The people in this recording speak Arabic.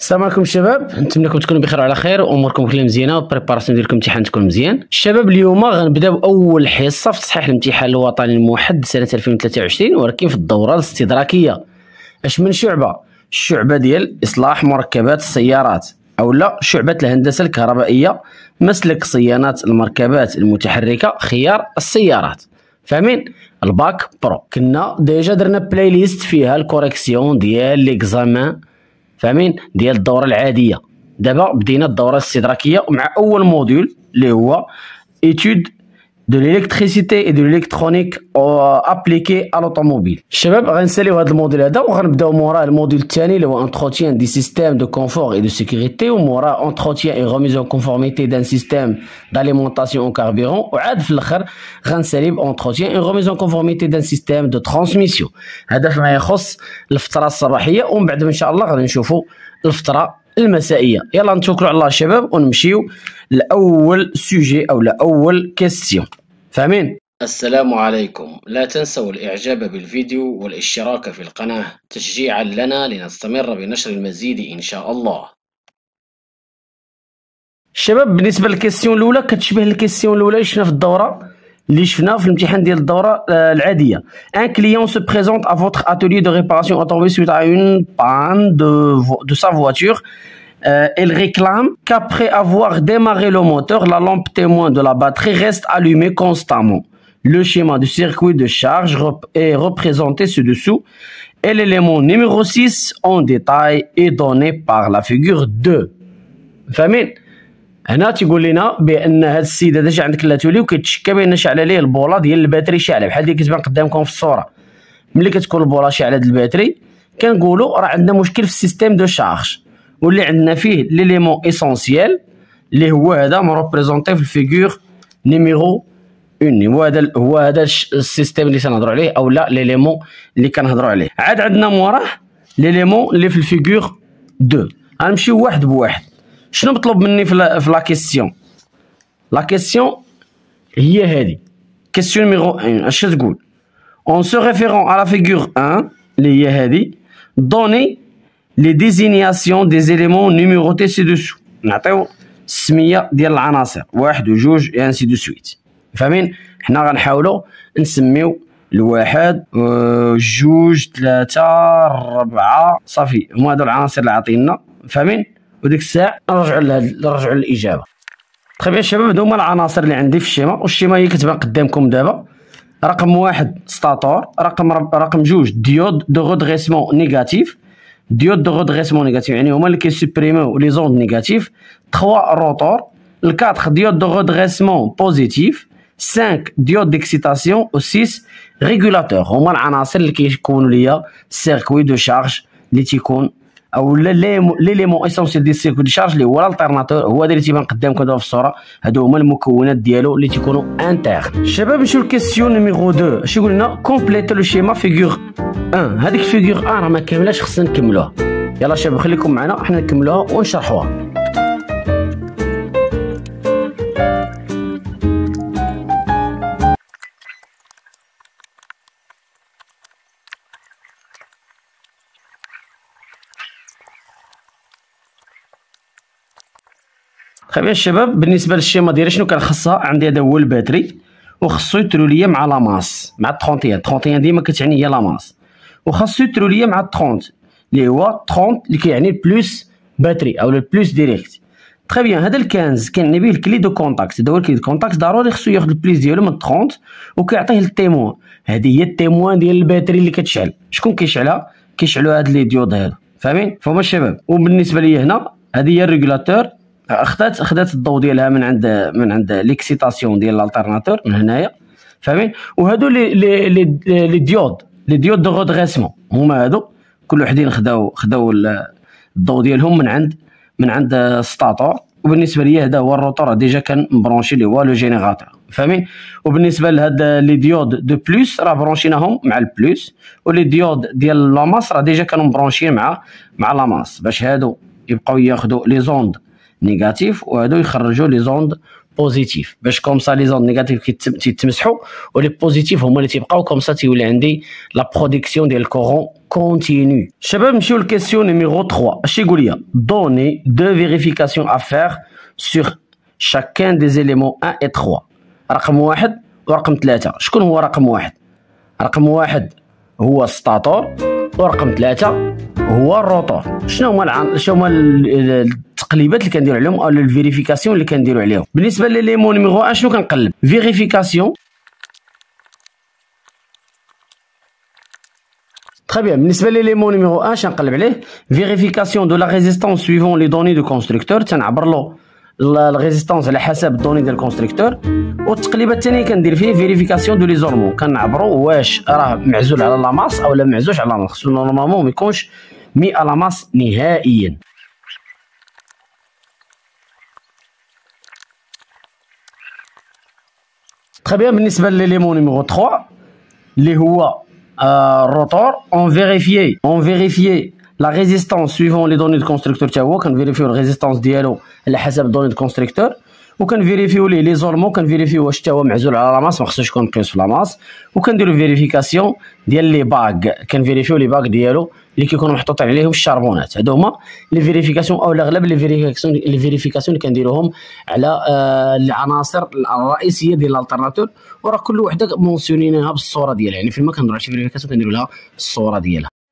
السلام عليكم الشباب لكم تكونوا بخير وعلى خير واموركم كلها مزيانه والبريباراسيون ديال الامتحان تكون مزيان الشباب اليوم غنبداو اول حصه في تصحيح الامتحان الوطني الموحد سنه 2023 ولكن في الدوره الاستدراكيه اش من شعبه الشعبه ديال اصلاح مركبات السيارات او لا شعبه الهندسه الكهربائيه مسلك صيانه المركبات المتحركه خيار السيارات فاهمين الباك برو كنا ديجا درنا بلاي ليست فيها الكوريكسيون ديال ليكزامان فاهمين ديال الدوره العاديه دابا بدينا الدوره الاستدراكيه مع اول موديول اللي هو ايتود de l'électricité et de l'électronique euh, appliquées à l'automobile. Je vais vous parler de ce module. D'abord, on va voir le module Tiani, l'entretien des systèmes de confort et de sécurité. On va entretien et remise en conformité d'un système d'alimentation au carburant. On va voir l'entretien et remise en conformité d'un système de transmission. On va voir l'entretien et remise en conformité d'un système On va voir l'entretien et remise en conformité d'un système de transmission. المسائيه يلا نتوكلوا على الله شباب ونمشيو لاول سوجي او لاول كاستيون فاهمين السلام عليكم لا تنسوا الاعجاب بالفيديو والاشتراك في القناه تشجيعا لنا لنستمر بنشر المزيد ان شاء الله الشباب بالنسبه للكاستيون الاولى كتشبه الكاستيون الاولى اللي شفنا في الدوره Euh, Un client se présente à votre atelier de réparation سو suite à une panne de sa voiture. سويت euh, elle réclame qu'après avoir démarré le moteur, la lampe témoin de la batterie reste allumée constamment. Le schéma du circuit de charge est représenté ci-dessous et l'élément numéro 6 en détail est donné par la figure 2. Famille هنا تيقول لنا بان هذا السيد هذا جا عندك تولي وكتشكى بان شعل ليه البوله ديال الباتري شاعله بحال اللي كتبان قدامكم في الصوره ملي كتكون البوله شاعله ديال الباتري كنقولوا راه عندنا مشكل في السيستيم دو شارج واللي عندنا فيه ليليمون ايسونسييل اللي هو هذا مروبريزونتي في الفيغور نيميرو اوني هو هذا هو هذا السيستيم اللي تنهضروا عليه او لا ليليمون اللي كنهضروا عليه عاد عندنا موراه ليليمون اللي في الفيغور 2 غنمشيو واحد بواحد شنو مطلوب مني في لا كيسيون لا كيسيون هي هذه كيسيون نيميرو 1 اش تقول اون سو ريفيرون على فيغور 1 اللي هي هذه دوني لي ديزينياسيون دي زيليمون نيميروتي سي دوسو نعطيو السميه ديال العناصر واحد وجوج يعني سي دو سويت فاهمين حنا غنحاولوا نسميو الواحد جوج ثلاثة أربعة صافي هما هادو العناصر اللي عاطينا فاهمين وديك الساعه نرجعوا لهاد نرجعوا للاجابه تخي طيب بيان الشباب هادو هما العناصر اللي عندي في الشيما والشيما هي كتبان قدامكم دابا رقم واحد ستاتور رقم رب... رقم جوج ديود دو غودغيسمون نيجاتيف ديود دو غودغيسمون نيجاتيف يعني هما اللي كيسوبريميو لي زوند نيجاتيف تخوا روتور 4 ديود دو غودغيسمون بوزيتيف سانك ديود ديكسيتاسيون و سيس ريغولاتور هما العناصر اللي كيكونوا ليا سيركوي دو شارج اللي تيكون او لي مون اسونسيال ديال السيركو دي شارج اللي هو الالترناتور هو هذا اللي تيبان قدامكم في الصوره هادو هما المكونات ديالو اللي تيكونوا انتر شباب نمشيو للكيسيون نيميرو 2 اش يقول لنا كومبليت لو شيما فيغور 1 هذيك فيغور 1 راه ما كاملاش خصنا نكملوها يلا شباب خليكم معنا حنا نكملوها ونشرحوها قبيل طيب الشباب بالنسبه للشيما ديالي شنو كان خاصها عندي هذا هو الباتري وخصو يترو ليا مع لاماس مع تخونتيان تخونتيان ديما كتعني هي لاماس وخاصو يترو ليا مع 30 اللي هو 30 اللي كيعني بلوس باتري او البلوس ديريكت تري بيان هذا الكنز كان به الكلي دو كونتاكت هذا هو الكلي دو كونتاكت ضروري خصو ياخذ البليس ديالو من 30 وكيعطيه للتيموان هذه هي التيموان ديال الباتري اللي كتشعل شكون كيشعلها كيشعلوا هاد لي ديود هادو فاهمين فهما الشباب وبالنسبه ليا هنا هذه هي الريغولاتور اخذت اخذت الضوء ديالها من عند من عند ليكسيتاسيون ديال الالترناتور من هنايا فاهمين وهادو لي لي لي ديود لي ديود دو غودغيسمون هما هادو كل وحدين خداو خداو الضوء ديالهم من عند من عند السطاطور وبالنسبه ليا هذا هو الروتور ديجا كان مبرونشي اللي هو لو جينيراتور فاهمين وبالنسبه لهاد لي ديود دو بلوس راه برونشيناهم مع البلوس ولي ديود ديال لاماس راه ديجا كانوا مبرونشين مع مع لاماس باش هادو يبقاو ياخذوا لي زوند نيجاتيف وهادو يخرجوا لي زوند بوزيتيف باش كومسا لي زوند نيجاتيف كيتمسحوا ولي بوزيتيف هما اللي تيبقاو كومسا تيولي عندي لا برودكسيون ديال الكورون كونتينيو شباب نمشيو للكيسيون نيميرو 3 اش يقول لي دوني دو فيريفيكاسيون افير سور شاكان دي زيليمون 1 اي 3 رقم واحد ورقم ثلاثة شكون هو رقم واحد رقم واحد هو ستاتور ورقم ثلاثة هو الروطور شنو هما شنو هما التقليبات اللي كنديرو عليهم او الفيريفيكاسيون اللي كنديرو عليهم بالنسبه لليمون نيميرو 1 شنو كنقلب فيريفيكاسيون Très bien. بالنسبه لليمون نيميرو 1 شنقلب عليه فيريفيكاسيون دو لا ريزيستانس سويفون لي دوني دو كونستركتور تنعبر له الريزيستانس على حسب الدوني ديال الكونستركتور والتقليبه الثانيه كندير فيه فيريفيكاسيون دو لي زورمون كنعبروا واش راه معزول على لاماس او لا معزوش على لاماس خصو نورمالمون ما يكونش Mais à la masse Très bien, municipal l'élément numéro 3. Les roues euh, rotors. On vérifie la résistance suivant les données de constructeur. On vérifie la résistance d'ILO et la données de constructeur. وكنفيريفيو ليه لي زورمون كنفيريفيو واش حتى هو معزول على لاماس ما خصوش يكون بلوس في لاماس وكنديرو فيريفيكاسيون ديال لي باك كنفيريفيو لي باك ديالو اللي كيكونوا محطوطين عليهم الشاربونات هادو هما لي فيريفيكاسيون او الاغلب لي فيريفيكاسيون لي فيريفيكاسيون اللي كنديروهم على آه، العناصر الرئيسيه ديال الالترناتور وراه كل وحده مونسيونيناها بالصوره ديالها يعني فين ما كنديرو شي فيريفيكاسيون كنديرو لها الصوره ديالها